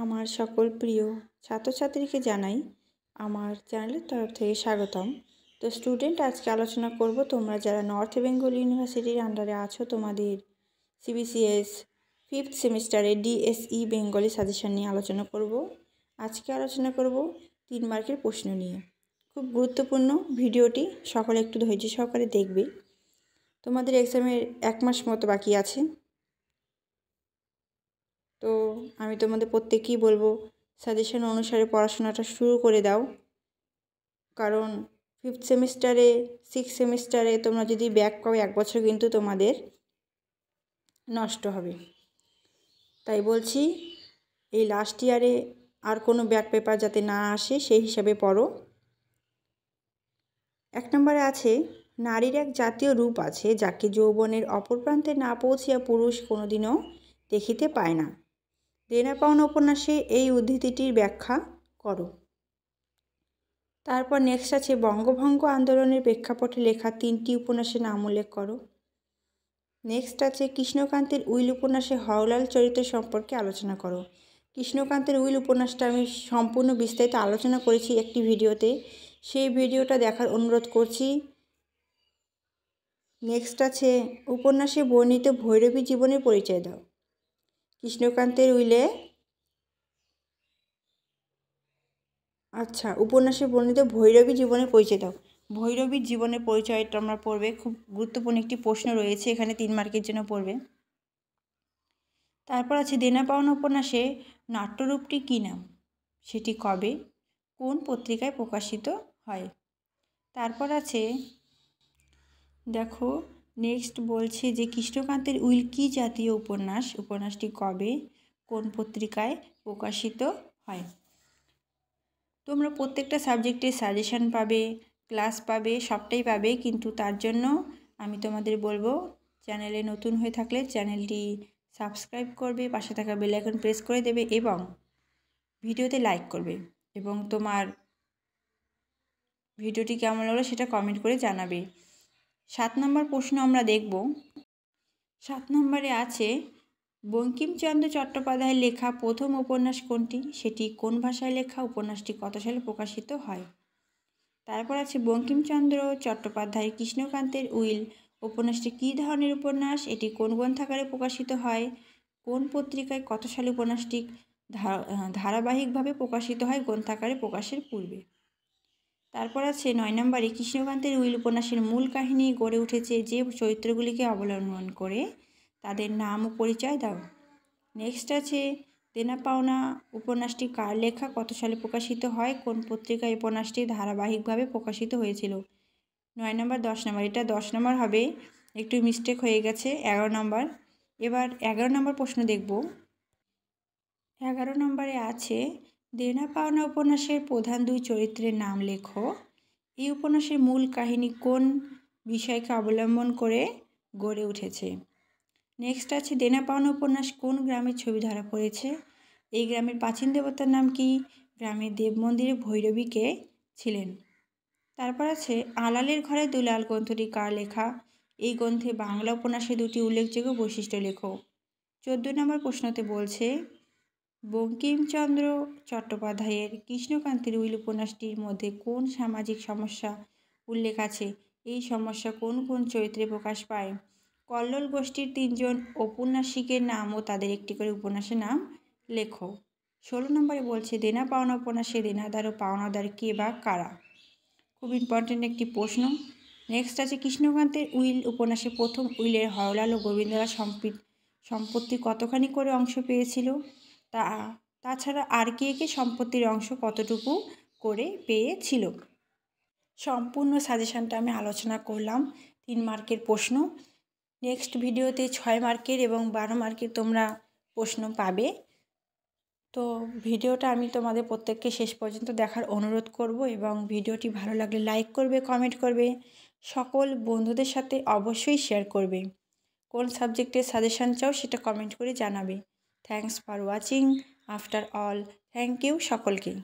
আমার সকল প্রিয় ছাত্রছাত্রীকে জানাই আমার চ্যানেলের তরফ থেকে স্বাগতম তো স্টুডেন্ট আজকে আলোচনা করব তোমরা যারা নর্থ বেঙ্গল ইউনিভার্সিটির আন্ডারে আছো তোমাদের সিবিসিএস ফিফথ সেমিস্টারে ডিএসই বেঙ্গলি সাজেশন নিয়ে আলোচনা করব আজকে আলোচনা করব তিন মার্কের প্রশ্ন নিয়ে খুব গুরুত্বপূর্ণ ভিডিওটি সকলে একটু ধৈর্য সহকারে দেখবে তোমাদের এক্সামের এক মাস মতো বাকি আছে তো আমি তোমাদের প্রত্যেকেই বলবো সাজেশন অনুসারে পড়াশোনাটা শুরু করে দাও কারণ ফিফথ সেমিস্টারে সিক্স সেমিস্টারে তোমরা যদি ব্যাক করো এক বছর কিন্তু তোমাদের নষ্ট হবে তাই বলছি এই লাস্ট ইয়ারে আর কোনো ব্যাক পেপার যাতে না আসে সেই হিসাবে পড়ো এক নম্বরে আছে নারীর এক জাতীয় রূপ আছে যাকে যৌবনের অপর প্রান্তে না পৌঁছিয়া পুরুষ কোনোদিনও দেখিতে পায় না দেনা পাওনা উপন্যাসে এই উদ্ধৃতিটির ব্যাখ্যা করো তারপর নেক্সট আছে বঙ্গভঙ্গ আন্দোলনের প্রেক্ষাপটে লেখা তিনটি উপন্যাসের নাম উল্লেখ করো নেক্সট আছে কৃষ্ণকান্তের উইল উপন্যাসে হরলাল চরিত্র সম্পর্কে আলোচনা করো কৃষ্ণকান্তের উইল উপন্যাসটা আমি সম্পূর্ণ বিস্তারিত আলোচনা করেছি একটি ভিডিওতে সেই ভিডিওটা দেখার অনুরোধ করছি নেক্সট আছে উপন্যাসে বর্ণিত ভৈরবী জীবনের পরিচয় দাও কৃষ্ণকান্তের উইলে আচ্ছা উপন্যাসে বর্ণিত ভৈরবী জীবনের পরিচয় দাও ভৈরবীর জীবনের পরিচয়টা আমরা পড়বে খুব গুরুত্বপূর্ণ একটি প্রশ্ন রয়েছে এখানে তিন মার্কের জন্য পড়বে তারপর আছে দেনা পাওনা উপন্যাসে নাট্যরূপটি কী নাম সেটি কবে কোন পত্রিকায় প্রকাশিত হয় তারপর আছে দেখো নেক্সট বলছে যে কৃষ্ণকান্তের উইল কি জাতীয় উপন্যাস উপন্যাসটি কবে কোন পত্রিকায় প্রকাশিত হয় তোমরা প্রত্যেকটা সাবজেক্টে সাজেশান পাবে ক্লাস পাবে সবটাই পাবে কিন্তু তার জন্য আমি তোমাদের বলবো চ্যানেলে নতুন হয়ে থাকলে চ্যানেলটি সাবস্ক্রাইব করবে পাশে থাকা বেলাইকন প্রেস করে দেবে এবং ভিডিওতে লাইক করবে এবং তোমার ভিডিওটি কেমন লাগলো সেটা কমেন্ট করে জানাবে সাত নম্বর প্রশ্ন আমরা দেখব সাত নম্বরে আছে বঙ্কিমচন্দ্র চট্টোপাধ্যায়ের লেখা প্রথম উপন্যাস কোনটি সেটি কোন ভাষায় লেখা উপন্যাসটি কত সালে প্রকাশিত হয় তারপর আছে বঙ্কিমচন্দ্র চট্টোপাধ্যায় কৃষ্ণকান্তের উইল উপন্যাসটি কী ধরনের উপন্যাস এটি কোন গ্রন্থাকারে প্রকাশিত হয় কোন পত্রিকায় কত সালে উপন্যাসটি ধারাবাহিকভাবে প্রকাশিত হয় গ্রন্থাকারে প্রকাশের পূর্বে তারপর আছে নয় নম্বরে কৃষ্ণকান্তের উইল উপন্যাসের মূল কাহিনী গড়ে উঠেছে যে চরিত্রগুলিকে অবলম্বন করে তাদের নাম ও পরিচয় দাও নেক্সট আছে দেনা পাওনা উপন্যাসটি কার লেখা কত সালে প্রকাশিত হয় কোন পত্রিকায় উপন্যাসটি ধারাবাহিকভাবে প্রকাশিত হয়েছিল নয় নম্বর দশ নম্বর এটা দশ নম্বর হবে একটু মিস্টেক হয়ে গেছে এগারো নম্বর এবার এগারো নম্বর প্রশ্ন দেখব এগারো নম্বরে আছে দেনা পাওনা উপন্যাসের প্রধান দুই চরিত্রের নাম লেখো এই উপন্যাসের মূল কাহিনী কোন বিষয়কে অবলম্বন করে গড়ে উঠেছে নেক্সট আছে দেনা পাওনা উপন্যাস কোন গ্রামের ছবি ধরা পড়েছে এই গ্রামের প্রাচীন দেবতার নাম কি গ্রামের দেব মন্দিরে ভৈরবীকে ছিলেন তারপর আছে আলালের ঘরে দুলাল গ্রন্থটি কার লেখা এই গ্রন্থে বাংলা উপন্যাসে দুটি উল্লেখযোগ্য বৈশিষ্ট্য লেখো চোদ্দ নম্বর প্রশ্নতে বলছে বঙ্কিমচন্দ্র চট্টোপাধ্যায়ের কৃষ্ণকান্তের উইল উপন্যাসটির মধ্যে কোন সামাজিক সমস্যা উল্লেখ আছে এই সমস্যা কোন কোন চরিত্রে প্রকাশ পায় কল্লোল গোষ্ঠীর তিনজন ঔপন্যাসিকের নাম ও তাদের একটি করে উপন্যাসের নাম লেখো ষোলো নম্বরে বলছে দেনা পাওনা উপন্যাসে দেনাদার ও পাওনাদার কে বা কারা খুব ইম্পর্টেন্ট একটি প্রশ্ন নেক্সট আছে কৃষ্ণকান্তের উইল উপন্যাসে প্রথম উইলের হরলাল ও গোবিন্দরা সম্পত্তি কতখানি করে অংশ পেয়েছিল তা তাছাড়া আর কে কে সম্পত্তির অংশ কতটুকু করে পেয়েছিল সম্পূর্ণ সাজেশানটা আমি আলোচনা করলাম তিন মার্কের প্রশ্ন নেক্সট ভিডিওতে ছয় মার্কের এবং বারো মার্কের তোমরা প্রশ্ন পাবে তো ভিডিওটা আমি তোমাদের প্রত্যেককে শেষ পর্যন্ত দেখার অনুরোধ করব এবং ভিডিওটি ভালো লাগলে লাইক করবে কমেন্ট করবে সকল বন্ধুদের সাথে অবশ্যই শেয়ার করবে কোন সাবজেক্টের সাজেশান চাও সেটা কমেন্ট করে জানাবে thanks for watching after all thank you সকলকেই